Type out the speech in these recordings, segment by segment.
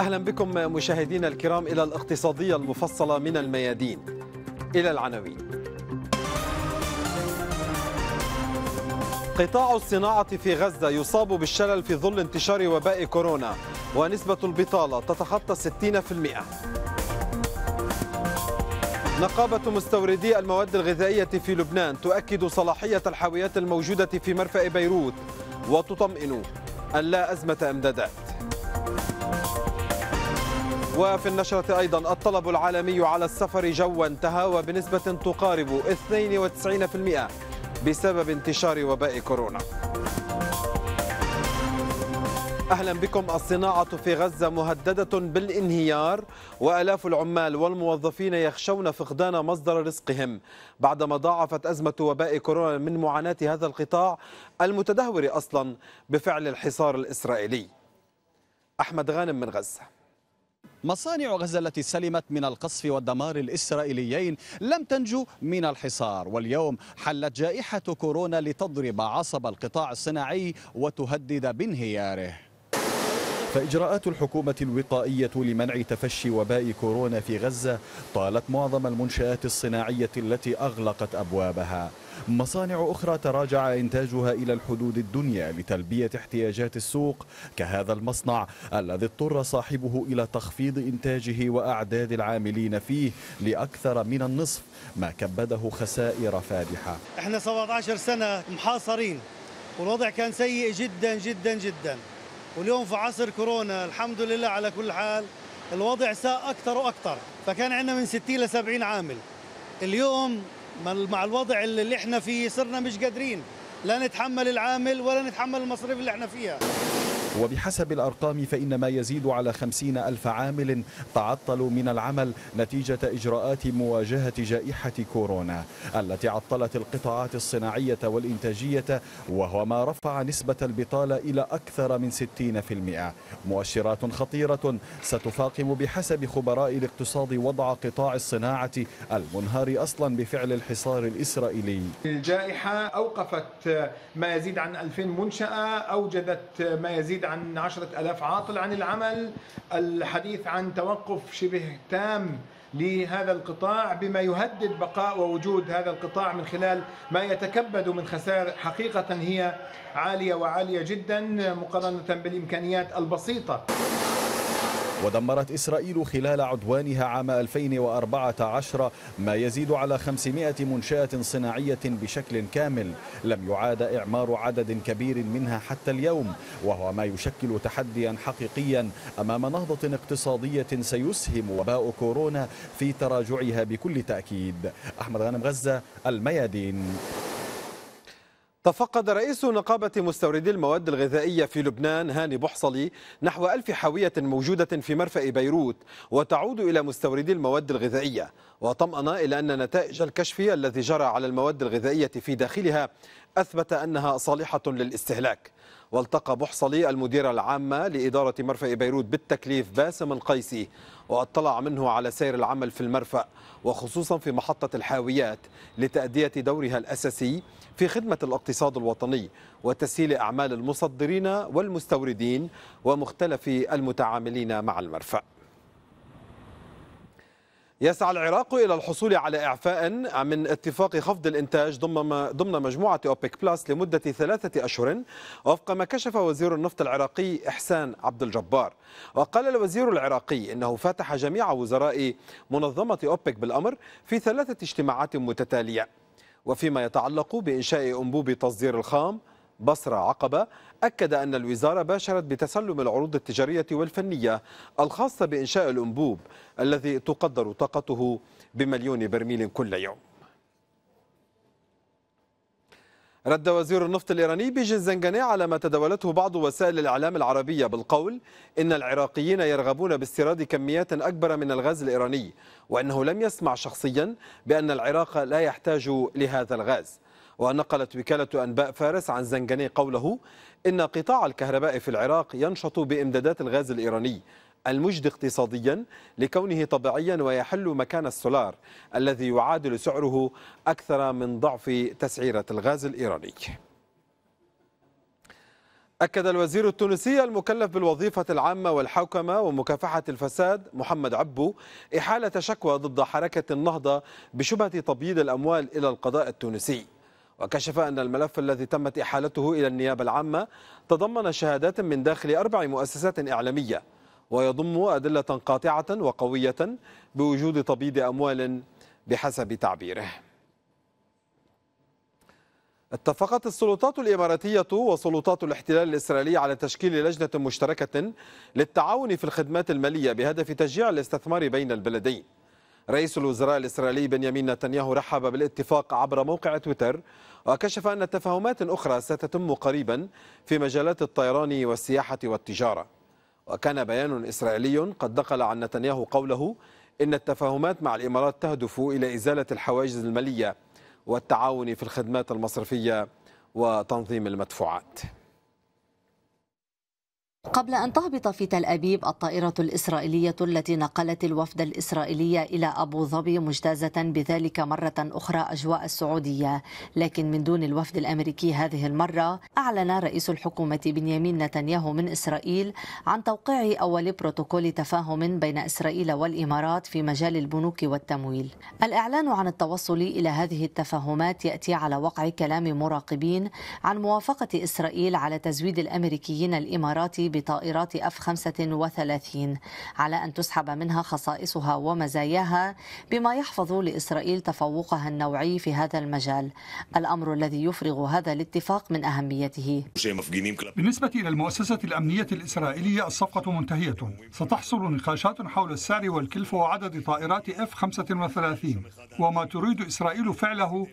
أهلا بكم مشاهدينا الكرام إلى الاقتصادية المفصلة من الميادين إلى العناوين قطاع الصناعة في غزة يصاب بالشلل في ظل انتشار وباء كورونا ونسبة البطالة تتخطى 60% نقابة مستوردي المواد الغذائية في لبنان تؤكد صلاحية الحاويات الموجودة في مرفأ بيروت وتطمئن أن لا أزمة إمدادات وفي النشرة أيضا الطلب العالمي على السفر جوا انتهى وبنسبة تقارب 92% بسبب انتشار وباء كورونا أهلا بكم الصناعة في غزة مهددة بالانهيار وألاف العمال والموظفين يخشون فقدان مصدر رزقهم بعدما ضاعفت أزمة وباء كورونا من معاناة هذا القطاع المتدهور أصلا بفعل الحصار الإسرائيلي أحمد غانم من غزة مصانع غزة التي سلمت من القصف والدمار الإسرائيليين لم تنجو من الحصار واليوم حلت جائحة كورونا لتضرب عصب القطاع الصناعي وتهدد بانهياره فإجراءات الحكومة الوقائية لمنع تفشي وباء كورونا في غزة طالت معظم المنشآت الصناعية التي أغلقت أبوابها مصانع أخرى تراجع إنتاجها إلى الحدود الدنيا لتلبية احتياجات السوق كهذا المصنع الذي اضطر صاحبه إلى تخفيض إنتاجه وأعداد العاملين فيه لأكثر من النصف ما كبده خسائر فادحة احنا 17 سنة محاصرين والوضع كان سيء جدا جدا جدا واليوم في عصر كورونا الحمد لله على كل حال الوضع ساء أكثر وأكثر فكان عندنا من 60 ل 70 عامل اليوم مع الوضع اللي احنا فيه صرنا مش قادرين لا نتحمل العامل ولا نتحمل المصاريف اللي احنا فيها وبحسب الأرقام فإن ما يزيد على خمسين ألف عامل تعطلوا من العمل نتيجة إجراءات مواجهة جائحة كورونا التي عطلت القطاعات الصناعية والإنتاجية وهو ما رفع نسبة البطالة إلى أكثر من 60% مؤشرات خطيرة ستفاقم بحسب خبراء الاقتصاد وضع قطاع الصناعة المنهار أصلا بفعل الحصار الإسرائيلي الجائحة أوقفت ما يزيد عن 2000 منشأة أوجدت ما يزيد عن عشرة ألاف عاطل عن العمل الحديث عن توقف شبه تام لهذا القطاع بما يهدد بقاء ووجود هذا القطاع من خلال ما يتكبد من خسائر حقيقة هي عالية وعالية جدا مقارنة بالإمكانيات البسيطة ودمرت إسرائيل خلال عدوانها عام 2014 ما يزيد على 500 منشأة صناعية بشكل كامل لم يعاد إعمار عدد كبير منها حتى اليوم وهو ما يشكل تحديا حقيقيا أمام نهضة اقتصادية سيسهم وباء كورونا في تراجعها بكل تأكيد أحمد غانم غزة الميادين تفقد رئيس نقابة مستوردي المواد الغذائية في لبنان هاني بحصلي نحو ألف حاوية موجودة في مرفأ بيروت وتعود إلى مستوردي المواد الغذائية وطمأن إلى أن نتائج الكشف الذي جرى على المواد الغذائية في داخلها أثبت أنها صالحة للاستهلاك والتقى بحصلي المدير العامة لإدارة مرفأ بيروت بالتكليف باسم القيسي واطلع منه على سير العمل في المرفأ وخصوصا في محطة الحاويات لتأدية دورها الأساسي في خدمة الاقتصاد الوطني وتسهيل أعمال المصدرين والمستوردين ومختلف المتعاملين مع المرفأ يسعى العراق إلى الحصول على إعفاء من اتفاق خفض الإنتاج ضمن ضمن مجموعة أوبيك بلاس لمدة ثلاثة أشهر وفق ما كشف وزير النفط العراقي إحسان عبد الجبار وقال الوزير العراقي إنه فتح جميع وزراء منظمة أوبيك بالأمر في ثلاثة اجتماعات متتالية وفيما يتعلق بإنشاء أنبوب تصدير الخام بصرة عقبة أكد أن الوزارة باشرت بتسلم العروض التجارية والفنية الخاصة بإنشاء الأنبوب الذي تقدر طاقته بمليون برميل كل يوم رد وزير النفط الإيراني بيجي الزنجاني على ما تداولته بعض وسائل الإعلام العربية بالقول إن العراقيين يرغبون باستيراد كميات أكبر من الغاز الإيراني وأنه لم يسمع شخصيا بأن العراق لا يحتاج لهذا الغاز ونقلت وكالة أنباء فارس عن زنجاني قوله إن قطاع الكهرباء في العراق ينشط بإمدادات الغاز الإيراني المجدي اقتصاديا لكونه طبيعيا ويحل مكان السولار الذي يعادل سعره أكثر من ضعف تسعيرة الغاز الإيراني أكد الوزير التونسي المكلف بالوظيفة العامة والحوكمة ومكافحة الفساد محمد عبو إحالة شكوى ضد حركة النهضة بشبهة تبييض الأموال إلى القضاء التونسي وكشف أن الملف الذي تمت إحالته إلى النيابة العامة تضمن شهادات من داخل أربع مؤسسات إعلامية ويضم أدلة قاطعة وقوية بوجود تبييض أموال بحسب تعبيره اتفقت السلطات الإماراتية وسلطات الاحتلال الإسرائيلي على تشكيل لجنة مشتركة للتعاون في الخدمات المالية بهدف تشجيع الاستثمار بين البلدين رئيس الوزراء الإسرائيلي بنيامين نتنياهو رحب بالاتفاق عبر موقع تويتر وكشف أن تفاهمات أخرى ستتم قريبا في مجالات الطيران والسياحة والتجارة وكان بيان إسرائيلي قد نقل عن نتنياهو قوله إن التفاهمات مع الإمارات تهدف إلى إزالة الحواجز المالية والتعاون في الخدمات المصرفية وتنظيم المدفوعات قبل أن تهبط في تل أبيب الطائرة الإسرائيلية التي نقلت الوفد الإسرائيلي إلى أبو ظبي مجتازة بذلك مرة أخرى أجواء السعودية لكن من دون الوفد الأمريكي هذه المرة أعلن رئيس الحكومة بنيامين نتنياهو من إسرائيل عن توقيع أول بروتوكول تفاهم بين إسرائيل والإمارات في مجال البنوك والتمويل الإعلان عن التوصل إلى هذه التفاهمات يأتي على وقع كلام مراقبين عن موافقة إسرائيل على تزويد الأمريكيين الإماراتي بطائرات اف 35 على ان تسحب منها خصائصها ومزاياها بما يحفظ لاسرائيل تفوقها النوعي في هذا المجال، الامر الذي يفرغ هذا الاتفاق من اهميته. بالنسبه الى المؤسسه الامنيه الاسرائيليه الصفقه منتهيه، ستحصل نقاشات حول السعر والكلفه وعدد طائرات اف 35 وما تريد اسرائيل فعله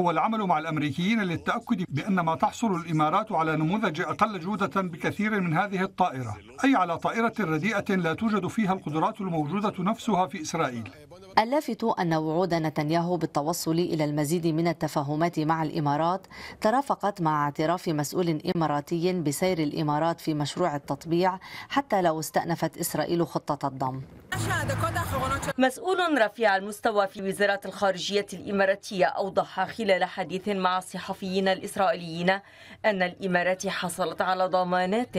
هو العمل مع الامريكيين للتاكد بان ما تحصل الامارات على نموذج اقل جوده بكثير من هذه الطائرة أي على طائرة رديئة لا توجد فيها القدرات الموجودة نفسها في إسرائيل اللافت أن وعود نتنياهو بالتوصل إلى المزيد من التفاهمات مع الإمارات ترافقت مع اعتراف مسؤول إماراتي بسير الإمارات في مشروع التطبيع حتى لو استأنفت إسرائيل خطة الضم مسؤول رفيع المستوى في وزارة الخارجية الإماراتية أوضح خلال حديث مع الصحفيين الإسرائيليين أن الإمارات حصلت على ضمانات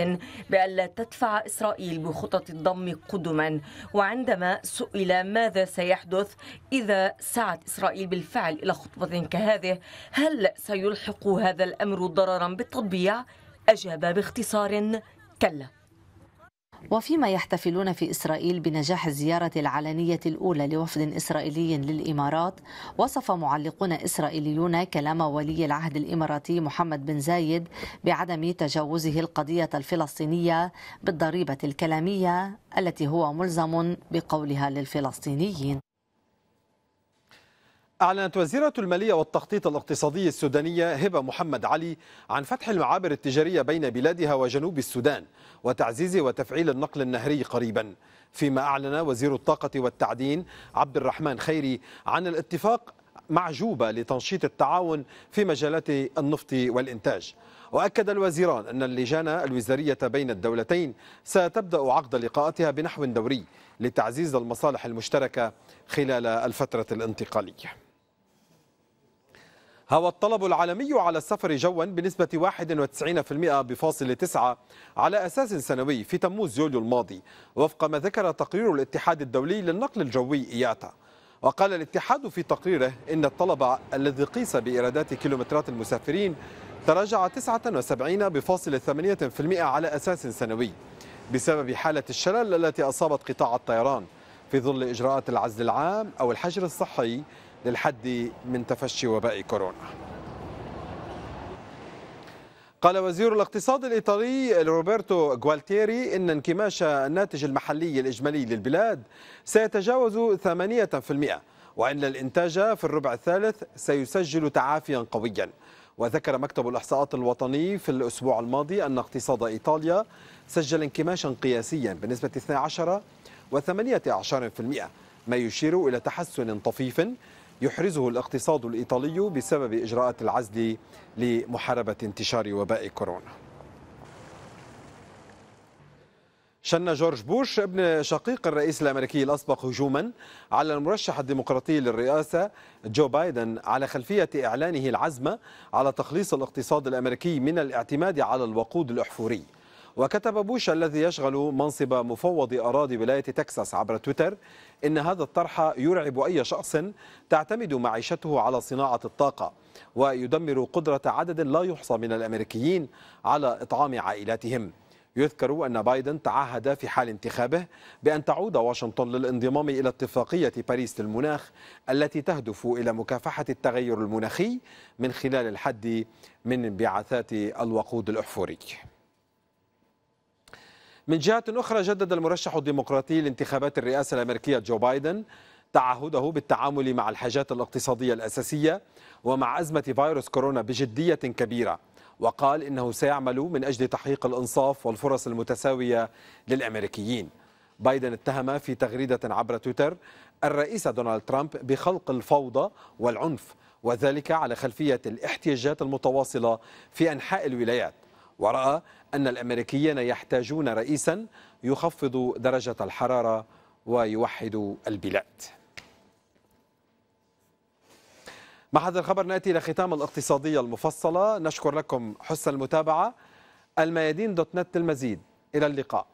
بألا تدفع إسرائيل بخطط الضم قدما وعندما سئل ماذا سيحدث إذا سعت إسرائيل بالفعل إلى خطوة كهذه هل سيلحق هذا الأمر ضررا بالتطبيع أجاب باختصار كلا وفيما يحتفلون في إسرائيل بنجاح الزيارة العلنية الأولى لوفد إسرائيلي للإمارات وصف معلقون إسرائيليون كلام ولي العهد الإماراتي محمد بن زايد بعدم تجاوزه القضية الفلسطينية بالضريبة الكلامية التي هو ملزم بقولها للفلسطينيين أعلنت وزيرة المالية والتخطيط الاقتصادي السودانية هبة محمد علي عن فتح المعابر التجارية بين بلادها وجنوب السودان وتعزيز وتفعيل النقل النهري قريبا فيما أعلن وزير الطاقة والتعدين عبد الرحمن خيري عن الاتفاق مع جوبا لتنشيط التعاون في مجالات النفط والإنتاج وأكد الوزيران أن اللجان الوزارية بين الدولتين ستبدأ عقد لقاءاتها بنحو دوري لتعزيز المصالح المشتركة خلال الفترة الانتقالية هو الطلب العالمي على السفر جوا بنسبة 91% بفاصل 9 على أساس سنوي في تموز يوليو الماضي وفق ما ذكر تقرير الاتحاد الدولي للنقل الجوي إياتا وقال الاتحاد في تقريره إن الطلب الذي قيس بإيرادات كيلومترات المسافرين تراجع 79.8% على أساس سنوي بسبب حالة الشلل التي أصابت قطاع الطيران في ظل إجراءات العزل العام أو الحجر الصحي للحد من تفشي وباء كورونا قال وزير الاقتصاد الإيطالي روبرتو غوالتيري إن انكماش الناتج المحلي الإجمالي للبلاد سيتجاوز 8% وإن الإنتاج في الربع الثالث سيسجل تعافيا قويا وذكر مكتب الإحصاءات الوطني في الأسبوع الماضي أن اقتصاد إيطاليا سجل انكماشا قياسيا بنسبة 12 و18% ما يشير إلى تحسن طفيف يحرزه الاقتصاد الإيطالي بسبب إجراءات العزل لمحاربة انتشار وباء كورونا شن جورج بوش ابن شقيق الرئيس الامريكي الاسبق هجوما على المرشح الديمقراطي للرئاسه جو بايدن على خلفيه اعلانه العزم على تخليص الاقتصاد الامريكي من الاعتماد على الوقود الاحفوري وكتب بوش الذي يشغل منصب مفوض أراضي ولاية تكساس عبر تويتر إن هذا الطرح يرعب أي شخص تعتمد معيشته على صناعة الطاقة ويدمر قدرة عدد لا يحصى من الأمريكيين على إطعام عائلاتهم يذكر أن بايدن تعهد في حال انتخابه بأن تعود واشنطن للانضمام إلى اتفاقية باريس للمناخ التي تهدف إلى مكافحة التغير المناخي من خلال الحد من انبعاثات الوقود الأحفوري من جهة أخرى جدد المرشح الديمقراطي لانتخابات الرئاسة الأمريكية جو بايدن تعهده بالتعامل مع الحاجات الاقتصادية الأساسية ومع أزمة فيروس كورونا بجدية كبيرة وقال إنه سيعمل من أجل تحقيق الإنصاف والفرص المتساوية للأمريكيين بايدن اتهم في تغريدة عبر تويتر الرئيس دونالد ترامب بخلق الفوضى والعنف وذلك على خلفية الاحتياجات المتواصلة في أنحاء الولايات ورأى أن الأمريكيين يحتاجون رئيسا يخفض درجة الحرارة ويوحد البلاد مع هذا الخبر نأتي إلى ختام الاقتصادية المفصلة نشكر لكم حسن المتابعة الميادين دوت نت للمزيد إلى اللقاء